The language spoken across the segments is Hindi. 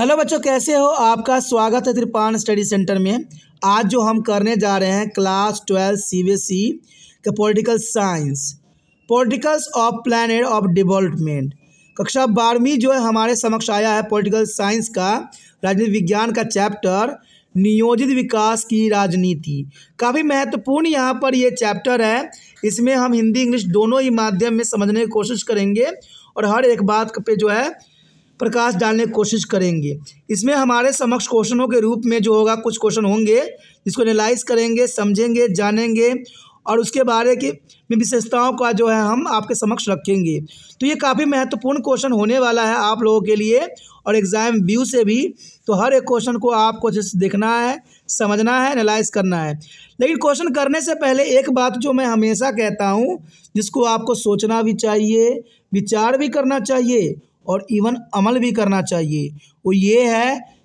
हेलो बच्चों कैसे हो आपका स्वागत है त्रिपान स्टडी सेंटर में आज जो हम करने जा रहे हैं class twelve C B S E का political science politicals of planned of development कक्षा बारहवीं जो है हमारे समक्ष आया है पोलिटिकल साइंस का राजनीति विज्ञान का चैप्टर नियोजित विकास की राजनीति काफ़ी महत्वपूर्ण यहाँ पर ये चैप्टर है इसमें हम हिंदी इंग्लिश दोनों ही माध्यम में समझने की कोशिश करेंगे और हर एक बात पे जो है प्रकाश डालने की कोशिश करेंगे इसमें हमारे समक्ष क्वेश्चनों के रूप में जो होगा कुछ क्वेश्चन होंगे जिसको एनालाइज करेंगे समझेंगे जानेंगे और उसके बारे की विशेषताओं का जो है हम आपके समक्ष रखेंगे तो ये काफ़ी महत्वपूर्ण क्वेश्चन होने वाला है आप लोगों के लिए और एग्ज़ाम व्यू से भी तो हर एक क्वेश्चन को आपको जैसे देखना है समझना है एनालाइज करना है लेकिन क्वेश्चन करने से पहले एक बात जो मैं हमेशा कहता हूँ जिसको आपको सोचना भी चाहिए विचार भी करना चाहिए और इवन अमल भी करना चाहिए वो ये है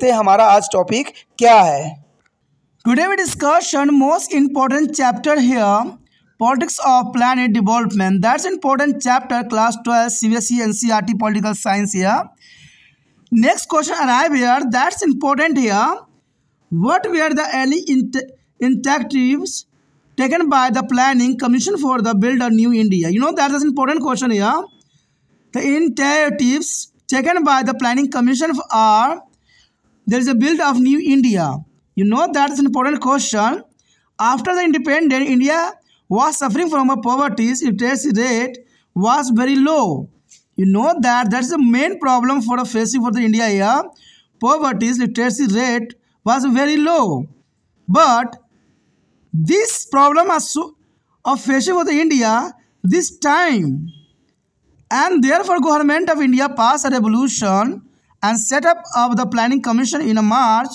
देखते हैं हमारा आज टॉपिक क्या है today we discussion most important chapter here politics of planned development that's important chapter class twelve C B S E N C R T political science here next question arrive here that's important here what we are the early initiative taken by the planning commission for the build a new India you know that is important question here the initiative taken by the planning commission are there is a build of new India. You know that's an important question. After the independence, India was suffering from a poverty. Literacy rate was very low. You know that that's the main problem for the facing for the India here. Poverty literacy rate was very low. But this problem of facing for the India this time and therefore government of India passed a revolution and setup of the planning commission in March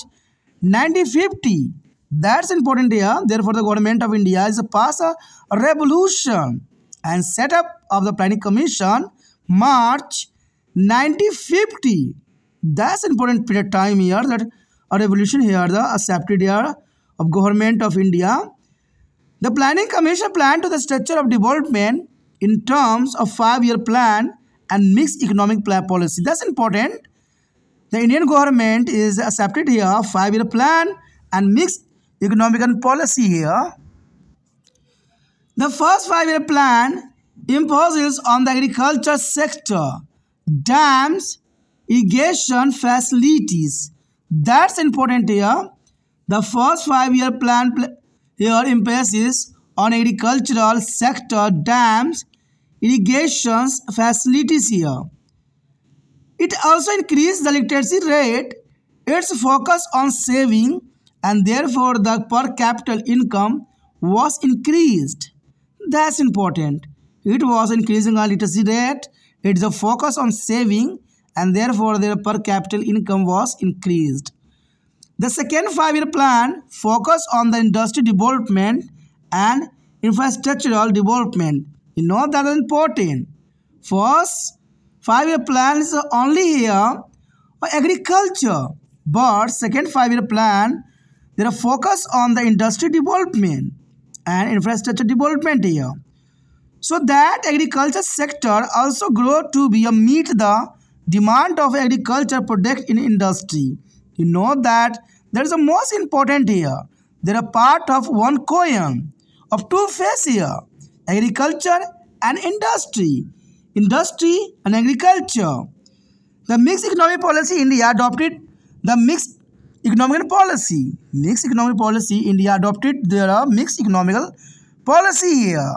1950. That's important here. Therefore, the government of India is pass a revolution and setup of the planning commission March 1950. That's important period time here that a revolution here the accepted here of government of India. The planning commission planned to the structure of development in terms of five-year plan and mixed economic plan policy. That's important the Indian government is accepted here five-year plan and mixed economic and policy here. The first five-year plan imposes on the agriculture sector dams, irrigation facilities. That's important here. The first five-year plan pl here emphasis on agricultural sector dams, irrigations facilities here. It also increased the literacy rate. Its focus on saving and therefore the per capita income was increased. That's important. It was increasing our literacy rate. It's a focus on saving and therefore their per capita income was increased. The second five-year plan focused on the industry development and infrastructural development. You know that is important. First, five-year plan is only here for agriculture. But second five-year plan, there are focus on the industry development and infrastructure development here. So that agriculture sector also grow to be a meet the demand of agriculture product in industry. You know that there is a most important here. There are part of one coin of two face here, agriculture and industry industry and agriculture. The mixed economic policy India adopted the mixed economic policy. Mixed economic policy India adopted there are mixed economical policy here.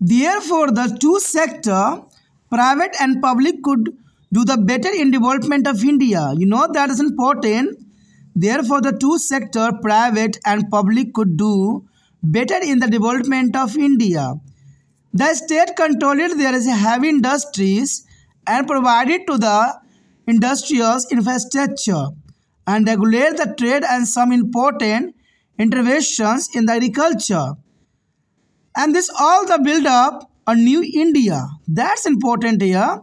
Therefore, the two sector, private and public could do the better in development of India. You know that is important. Therefore, the two sector, private and public could do better in the development of India. The state controlled there is heavy industries and provided to the industrious infrastructure and regulate the trade and some important interventions in the agriculture. And this all the build up a new India. That's important here.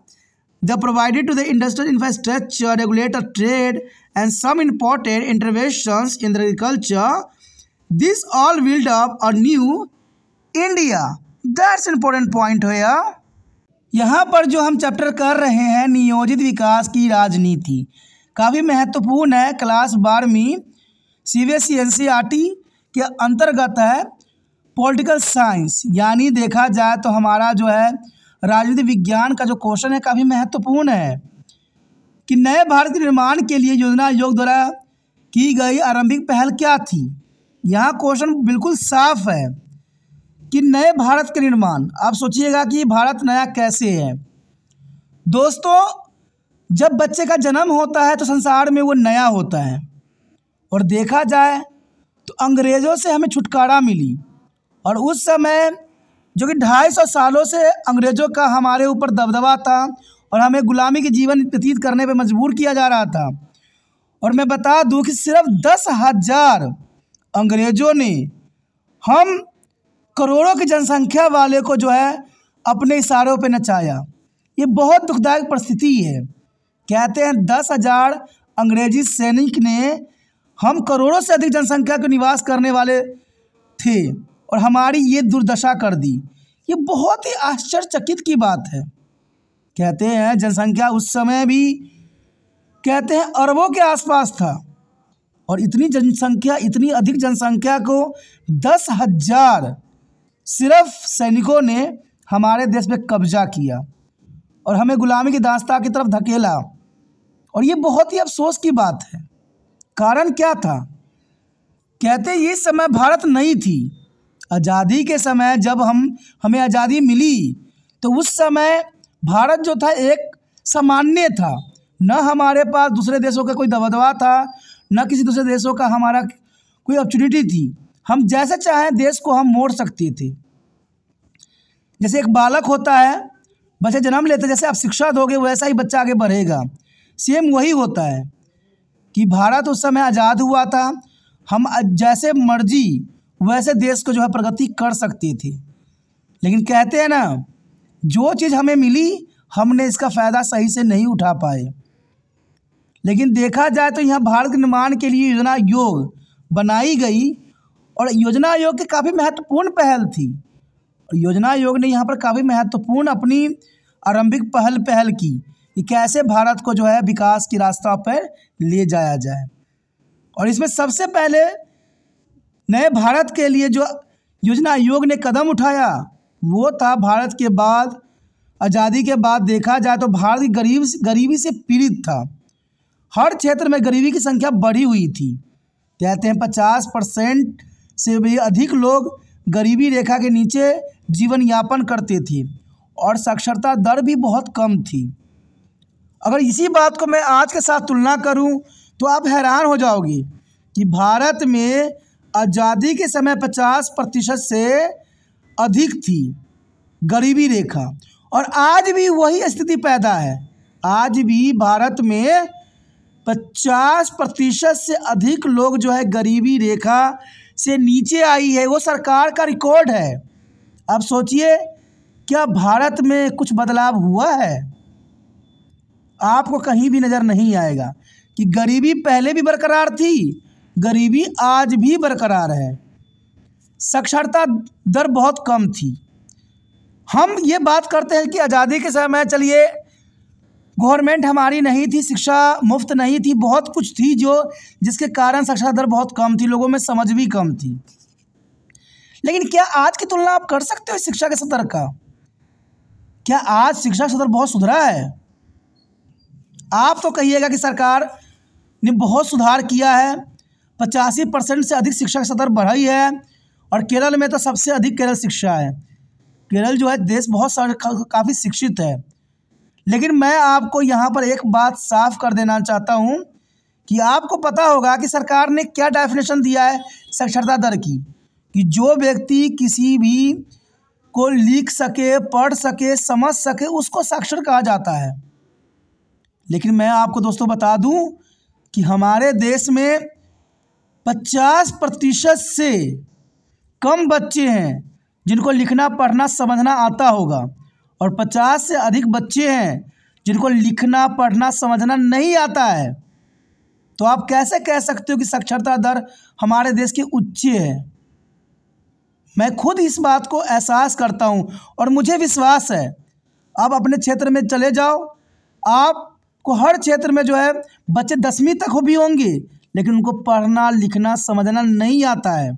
They provided to the industrial infrastructure, regulated trade, and some important interventions in the agriculture. This all build up a new India. That's important point या यहाँ पर जो हम चैप्टर कर रहे हैं नियोजित विकास की राजनीति काफ़ी महत्वपूर्ण है क्लास बारहवीं सी बी एस सी के अंतर्गत है पॉलिटिकल साइंस यानी देखा जाए तो हमारा जो है राजनीति विज्ञान का जो क्वेश्चन है काफ़ी महत्वपूर्ण है कि नए भारत के निर्माण के लिए योजना आयोग द्वारा की गई आरंभिक पहल क्या थी यहाँ क्वेश्चन बिल्कुल साफ है कि नए भारत के निर्माण आप सोचिएगा कि भारत नया कैसे है दोस्तों जब बच्चे का जन्म होता है तो संसार में वो नया होता है और देखा जाए तो अंग्रेज़ों से हमें छुटकारा मिली और उस समय जो कि ढाई सौ सालों से अंग्रेज़ों का हमारे ऊपर दबदबा था और हमें गुलामी के जीवन व्यतीत करने पर मजबूर किया जा रहा था और मैं बता दूं कि सिर्फ दस हज़ार अंग्रेज़ों ने हम करोड़ों की जनसंख्या वाले को जो है अपने इशारों पर नचाया ये बहुत दुखदायक परिस्थिति है कहते हैं दस हजार अंग्रेजी सैनिक ने हम करोड़ों से अधिक जनसंख्या को निवास करने वाले थे और हमारी ये दुर्दशा कर दी ये बहुत ही आश्चर्यचकित की बात है कहते हैं जनसंख्या उस समय भी कहते हैं अरबों के आसपास था और इतनी जनसंख्या इतनी अधिक जनसंख्या को दस हजार सिर्फ सैनिकों ने हमारे देश पे कब्जा किया और हमें गुलामी की दास्ता की तरफ धकेला और ये बहुत ही अफसोस की बात है कारण क्या था कहते इस समय भारत नहीं थी आज़ादी के समय जब हम हमें आज़ादी मिली तो उस समय भारत जो था एक सामान्य था न हमारे पास दूसरे देशों का कोई दबदबा था न किसी दूसरे देशों का हमारा कोई अपॉर्चुनिटी थी हम जैसे चाहें देश को हम मोड़ सकती थी जैसे एक बालक होता है बच्चे जन्म लेते जैसे आप शिक्षा दोगे वैसा ही बच्चा आगे बढ़ेगा सेम वही होता है कि भारत उस समय आज़ाद हुआ था हम जैसे मर्जी वैसे देश को जो है प्रगति कर सकती थी लेकिन कहते हैं ना जो चीज़ हमें मिली हमने इसका फ़ायदा सही से नहीं उठा पाए लेकिन देखा जाए तो यहाँ भारत के निर्माण के लिए योजना योग बनाई गई और योजना आयोग की काफ़ी महत्वपूर्ण पहल थी और योजना आयोग ने यहाँ पर काफ़ी महत्वपूर्ण अपनी आरंभिक पहल पहल की कि कैसे भारत को जो है विकास की रास्ता पर ले जाया जाए और इसमें सबसे पहले नए भारत के लिए जो योजना आयोग ने कदम उठाया वो था भारत के बाद आज़ादी के बाद देखा जाए तो भारत की गरीब गरीबी से पीड़ित था हर क्षेत्र में गरीबी की संख्या बढ़ी हुई थी कहते हैं पचास परसेंट से भी अधिक लोग गरीबी रेखा के नीचे जीवन यापन करते थे और साक्षरता दर भी बहुत कम थी अगर इसी बात को मैं आज के साथ तुलना करूं तो आप हैरान हो जाओगे कि भारत में आज़ादी के समय 50 प्रतिशत से अधिक थी गरीबी रेखा और आज भी वही स्थिति पैदा है आज भी भारत में 50 प्रतिशत से अधिक लोग जो है गरीबी रेखा से नीचे आई है वो सरकार का रिकॉर्ड है अब सोचिए क्या भारत में कुछ बदलाव हुआ है आपको कहीं भी नज़र नहीं आएगा कि गरीबी पहले भी बरकरार थी गरीबी आज भी बरकरार है साक्षरता दर बहुत कम थी हम ये बात करते हैं कि आज़ादी के समय चलिए गवर्नमेंट हमारी नहीं थी शिक्षा मुफ्त नहीं थी बहुत कुछ थी जो जिसके कारण शिक्षा दर बहुत कम थी लोगों में समझ भी कम थी लेकिन क्या आज की तुलना आप कर सकते हो शिक्षा के सतर का क्या आज शिक्षा सतर बहुत सुधरा है आप तो कहिएगा कि सरकार ने बहुत सुधार किया है पचासी परसेंट से अधिक शिक्षा का सतर बढ़ाई है और केरल में तो सबसे अधिक केरल शिक्षा है केरल जो है देश बहुत काफ़ी शिक्षित है लेकिन मैं आपको यहाँ पर एक बात साफ कर देना चाहता हूँ कि आपको पता होगा कि सरकार ने क्या डेफिनेशन दिया है साक्षरता दर की कि जो व्यक्ति किसी भी को लिख सके पढ़ सके समझ सके उसको साक्षर कहा जाता है लेकिन मैं आपको दोस्तों बता दूं कि हमारे देश में 50 प्रतिशत से कम बच्चे हैं जिनको लिखना पढ़ना समझना आता होगा और पचास से अधिक बच्चे हैं जिनको लिखना पढ़ना समझना नहीं आता है तो आप कैसे कह सकते हो कि साक्षरता दर हमारे देश की उच्च है मैं खुद इस बात को एहसास करता हूँ और मुझे विश्वास है आप अपने क्षेत्र में चले जाओ आपको हर क्षेत्र में जो है बच्चे दसवीं तक हो भी होंगे लेकिन उनको पढ़ना लिखना समझना नहीं आता है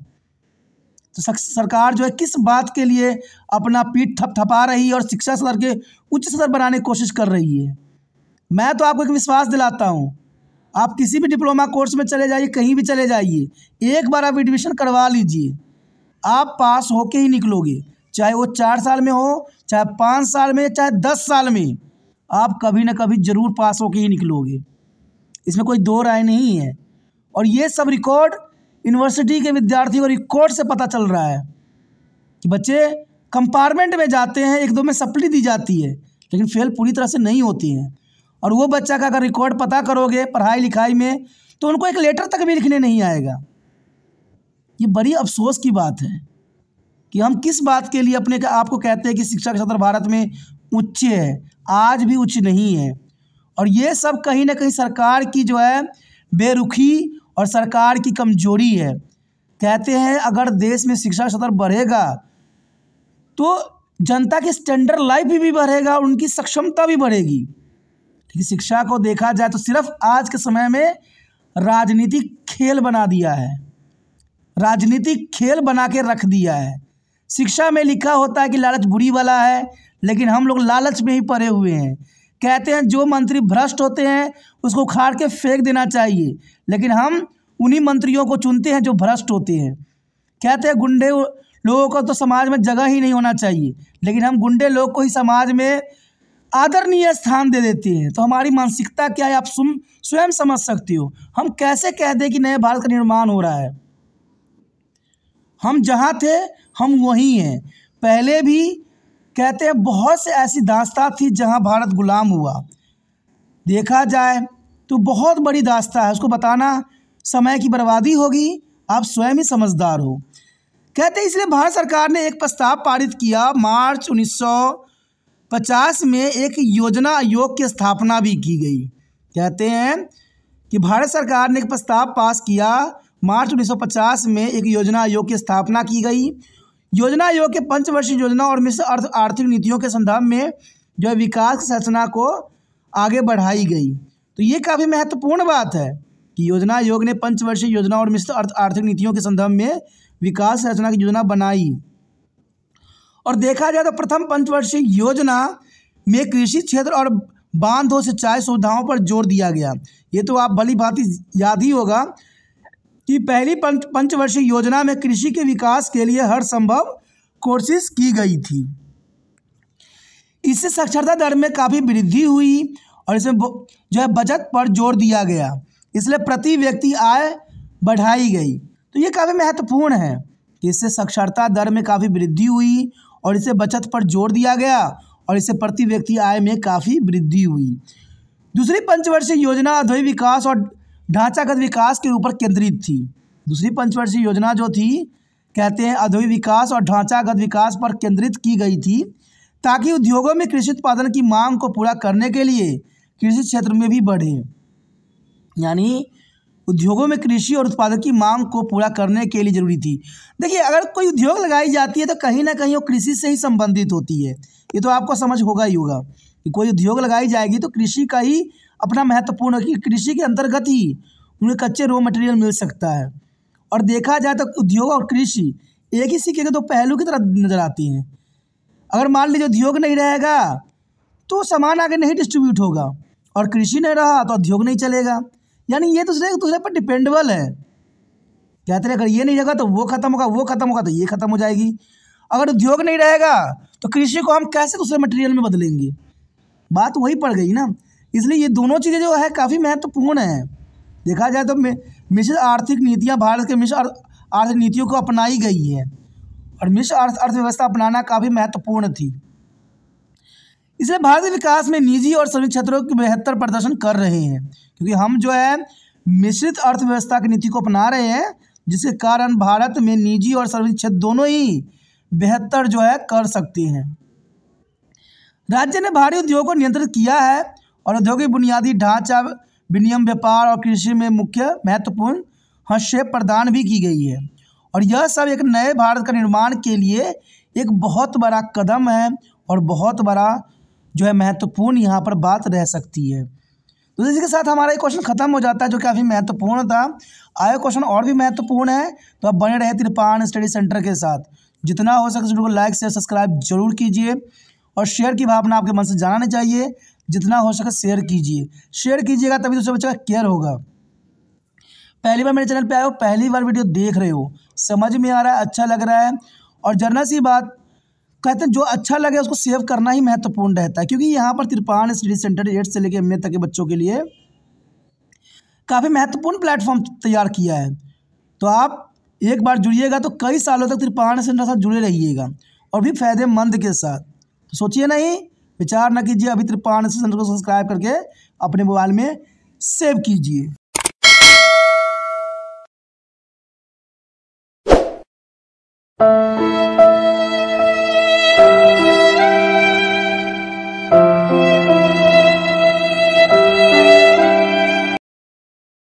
तो सरकार जो है किस बात के लिए अपना पीठ थपथपा रही है और शिक्षा स्तर के उच्च स्तर बनाने की कोशिश कर रही है मैं तो आपको एक विश्वास दिलाता हूँ आप किसी भी डिप्लोमा कोर्स में चले जाइए कहीं भी चले जाइए एक बार आप एडमिशन करवा लीजिए आप पास होके ही निकलोगे चाहे वो चार साल में हो चाहे पाँच साल में चाहे दस साल में आप कभी ना कभी ज़रूर पास होके ही निकलोगे इसमें कोई दो राय नहीं है और ये सब रिकॉर्ड यूनिवर्सिटी के विद्यार्थियों और रिकॉर्ड से पता चल रहा है कि बच्चे कंपार्टमेंट में जाते हैं एक दो में सप्ली दी जाती है लेकिन फेल पूरी तरह से नहीं होती हैं और वो बच्चा का अगर रिकॉर्ड पता करोगे पढ़ाई लिखाई में तो उनको एक लेटर तक भी लिखने नहीं आएगा ये बड़ी अफसोस की बात है कि हम किस बात के लिए अपने आप को कहते हैं कि शिक्षा क्षेत्र भारत में उच्च है आज भी उच्च नहीं है और ये सब कहीं ना कहीं सरकार की जो है बेरुखी और सरकार की कमजोरी है कहते हैं अगर देश में शिक्षा स्तर बढ़ेगा तो जनता की स्टैंडर्ड लाइफ भी, बढ़ेगा उनकी सक्षमता भी बढ़ेगी ठीक शिक्षा को देखा जाए तो सिर्फ आज के समय में राजनीतिक खेल बना दिया है राजनीतिक खेल बना के रख दिया है शिक्षा में लिखा होता है कि लालच बुरी वाला है लेकिन हम लोग लालच में ही पड़े हुए हैं कहते हैं जो मंत्री भ्रष्ट होते हैं उसको उखाड़ के फेंक देना चाहिए लेकिन हम उन्हीं मंत्रियों को चुनते हैं जो भ्रष्ट होते हैं कहते हैं गुंडे लोगों का तो समाज में जगह ही नहीं होना चाहिए लेकिन हम गुंडे लोग को ही समाज में आदरणीय स्थान दे देते हैं तो हमारी मानसिकता क्या है आप स्वयं समझ सकते हो हम कैसे कह दें कि नए भारत का निर्माण हो रहा है हम जहाँ थे हम वहीं हैं पहले भी कहते हैं बहुत से ऐसी दास्तां थी जहां भारत गुलाम हुआ देखा जाए तो बहुत बड़ी दास्ता है उसको बताना समय की बर्बादी होगी आप स्वयं ही समझदार हो कहते हैं इसलिए भारत सरकार ने एक प्रस्ताव पारित किया मार्च 1950 में एक योजना आयोग की स्थापना भी की गई कहते हैं कि भारत सरकार ने एक प्रस्ताव पास किया मार्च 1950 में एक योजना आयोग की स्थापना की गई योजना आयोग के पंचवर्षीय योजना और मिश्र अर्थ आर्थिक नीतियों के संदर्भ में जो है विकास संरचना को आगे बढ़ाई गई तो ये काफ़ी महत्वपूर्ण बात है कि योजना आयोग ने पंचवर्षीय योजना और मिश्र अर्थ आर्थिक नीतियों के संदर्भ में विकास संरचना की योजना बनाई और देखा जाए तो प्रथम पंचवर्षीय योजना में कृषि क्षेत्र और बांधों सिंचाई सुविधाओं पर जोर दिया गया ये तो आप भली भांति याद ही होगा कि पहली पंच पंचवर्षीय योजना में कृषि के विकास के लिए हर संभव कोशिश की गई थी इससे साक्षरता दर में काफ़ी वृद्धि हुई और इसमें जो है बचत पर जोर दिया गया इसलिए प्रति व्यक्ति आय बढ़ाई गई तो ये काफ़ी महत्वपूर्ण है कि इससे साक्षरता दर में काफ़ी वृद्धि हुई और इसे बचत पर जोर दिया गया और इससे प्रति व्यक्ति आय में काफ़ी वृद्धि हुई दूसरी पंचवर्षीय योजना अधोई विकास और ढांचागत विकास के ऊपर केंद्रित थी दूसरी पंचवर्षीय योजना जो थी कहते हैं अधोई विकास और ढांचागत विकास पर केंद्रित की गई थी ताकि उद्योगों में कृषि उत्पादन की मांग को पूरा करने के लिए कृषि क्षेत्र में भी बढ़े यानी उद्योगों में कृषि और उत्पादन की मांग को पूरा करने के लिए जरूरी थी देखिए अगर कोई उद्योग लगाई जाती है तो कहीं ना कहीं वो कृषि से ही संबंधित होती है ये तो आपको समझ होगा ही होगा कि कोई उद्योग लगाई जाएगी तो कृषि का ही अपना महत्वपूर्ण है कि कृषि के अंतर्गत ही उन्हें कच्चे रॉ मटेरियल मिल सकता है और देखा जाए तो उद्योग और कृषि एक ही सिक्के के दो पहलू की तरह नज़र आती हैं अगर मान लीजिए उद्योग नहीं रहेगा तो सामान आगे नहीं डिस्ट्रीब्यूट होगा और कृषि नहीं रहा तो उद्योग नहीं चलेगा यानी ये दूसरे दूसरे पर डिपेंडेबल है कहते हैं अगर ये नहीं रहेगा तो वो खत्म होगा वो खत्म होगा तो ये खत्म हो जाएगी अगर उद्योग नहीं रहेगा तो कृषि को हम कैसे दूसरे मटेरियल में बदलेंगे बात वही पड़ गई ना इसलिए ये दोनों चीज़ें जो है काफ़ी महत्वपूर्ण हैं देखा जाए तो मिश्र आर्थिक नीतियाँ भारत के मिश्र आर्थिक नीतियों को अपनाई गई है और मिश्र अर्थ अर्थव्यवस्था अपनाना काफ़ी महत्वपूर्ण थी इसलिए भारत के विकास में निजी और सभी क्षेत्रों के बेहतर प्रदर्शन कर रहे हैं क्योंकि हम जो है मिश्रित अर्थव्यवस्था की नीति को अपना रहे हैं जिसके कारण भारत में निजी और सार्वजनिक क्षेत्र दोनों ही बेहतर जो है कर सकते हैं राज्य ने भारी उद्योग को नियंत्रित किया है और औद्योगिक बुनियादी ढांचा विनियम व्यापार और कृषि में मुख्य महत्वपूर्ण हस्तक्षेप प्रदान भी की गई है और यह सब एक नए भारत का निर्माण के लिए एक बहुत बड़ा कदम है और बहुत बड़ा जो है महत्वपूर्ण यहाँ पर बात रह सकती है तो इसी के साथ हमारा ये क्वेश्चन खत्म हो जाता है जो काफ़ी महत्वपूर्ण था आए क्वेश्चन और भी महत्वपूर्ण है तो आप बने रहे त्रिपान स्टडी सेंटर के साथ जितना हो सके वीडियो को लाइक शेयर सब्सक्राइब जरूर कीजिए और शेयर की भावना आपके मन से जाना नहीं चाहिए जितना हो सके शेयर कीजिए शेयर कीजिएगा तभी दूसरे तो बच्चे का केयर होगा पहली बार मेरे चैनल पे आए हो पहली बार वीडियो देख रहे हो समझ में आ रहा है अच्छा लग रहा है और जरना सी बात कहते हैं जो अच्छा लगे उसको सेव करना ही महत्वपूर्ण रहता है क्योंकि यहाँ पर तिरपान स्टडी सेंटर एट्थ से लेकर एम तक के बच्चों के लिए काफ़ी महत्वपूर्ण प्लेटफॉर्म तैयार किया है तो आप एक बार जुड़िएगा तो कई सालों तक तिरपान सेंटर साथ जुड़े रहिएगा और भी फ़ायदेमंद के साथ तो सोचिए नहीं विचार न कीजिए अभी तक से चैनल को सब्सक्राइब करके अपने मोबाइल में सेव कीजिए